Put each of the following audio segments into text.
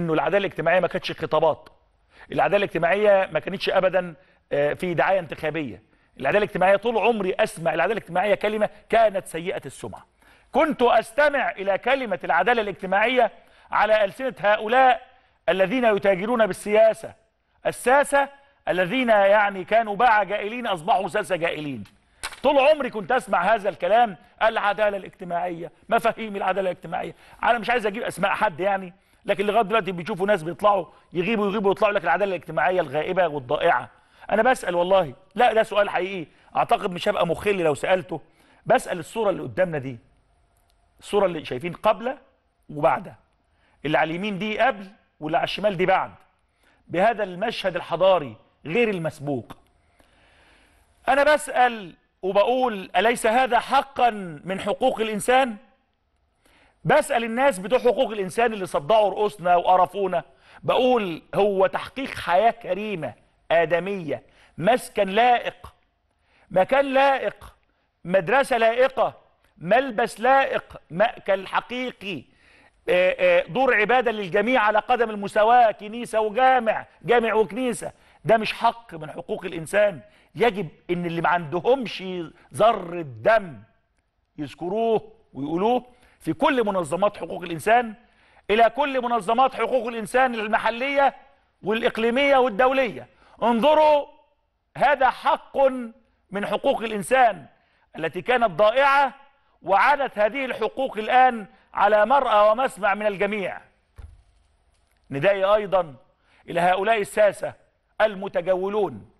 انه العداله الاجتماعيه ما كانتش خطابات العداله الاجتماعيه ما كانتش ابدا آه، في دعايه انتخابيه العداله الاجتماعيه طول عمري اسمع العداله الاجتماعيه كلمه كانت سيئه السمعه كنت استمع الى كلمه العداله الاجتماعيه على السنه هؤلاء الذين يتاجرون بالسياسه الساسه الذين يعني كانوا باع جائلين اصبحوا ساسه جائلين طول عمري كنت اسمع هذا الكلام العداله الاجتماعيه مفاهيم العداله الاجتماعيه انا مش عايز اجيب اسماء حد يعني لكن لغايه دلوقتي بيشوفوا ناس بيطلعوا يغيبوا يغيبوا ويطلعوا لك العداله الاجتماعيه الغائبه والضائعه انا بسال والله لا ده سؤال حقيقي اعتقد مش هبقى مخل لو سالته بسال الصوره اللي قدامنا دي الصوره اللي شايفين قبل وبعد اللي على اليمين دي قبل واللي على الشمال دي بعد بهذا المشهد الحضاري غير المسبوق انا بسال وبقول اليس هذا حقا من حقوق الانسان بسأل الناس بتوع حقوق الإنسان اللي صدعوا رؤوسنا وقرفونا بقول هو تحقيق حياة كريمة آدمية مسكن لائق مكان لائق مدرسة لائقة ملبس لائق مأكل حقيقي آه، آه، دور عبادة للجميع على قدم المساواة كنيسة وجامع جامع وكنيسة ده مش حق من حقوق الإنسان يجب ان اللي ما عندهمش ذرة دم يذكروه ويقولوه في كل منظمات حقوق الإنسان إلى كل منظمات حقوق الإنسان المحلية والإقليمية والدولية انظروا هذا حق من حقوق الإنسان التي كانت ضائعة وعادت هذه الحقوق الآن على مرأى ومسمع من الجميع ندائي أيضا إلى هؤلاء الساسة المتجولون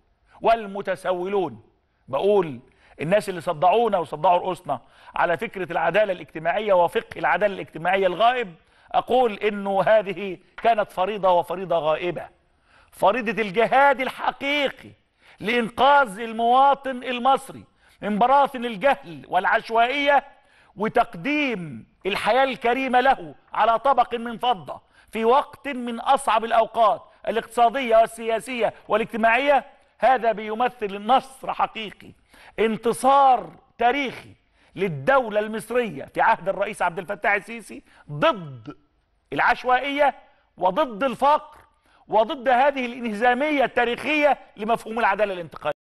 والمتسولون بقول الناس اللي صدعونا وصدعوا رؤوسنا على فكرة العدالة الاجتماعية وفقه العدالة الاجتماعية الغائب أقول إنه هذه كانت فريضة وفريضة غائبة فريضة الجهاد الحقيقي لإنقاذ المواطن المصري من براثن الجهل والعشوائية وتقديم الحياة الكريمة له على طبق من فضة في وقت من أصعب الأوقات الاقتصادية والسياسية والاجتماعية هذا بيمثل نصر حقيقي انتصار تاريخي للدولة المصرية في عهد الرئيس عبد الفتاح السيسي ضد العشوائية وضد الفقر وضد هذه الانهزامية التاريخية لمفهوم العدالة الانتقالية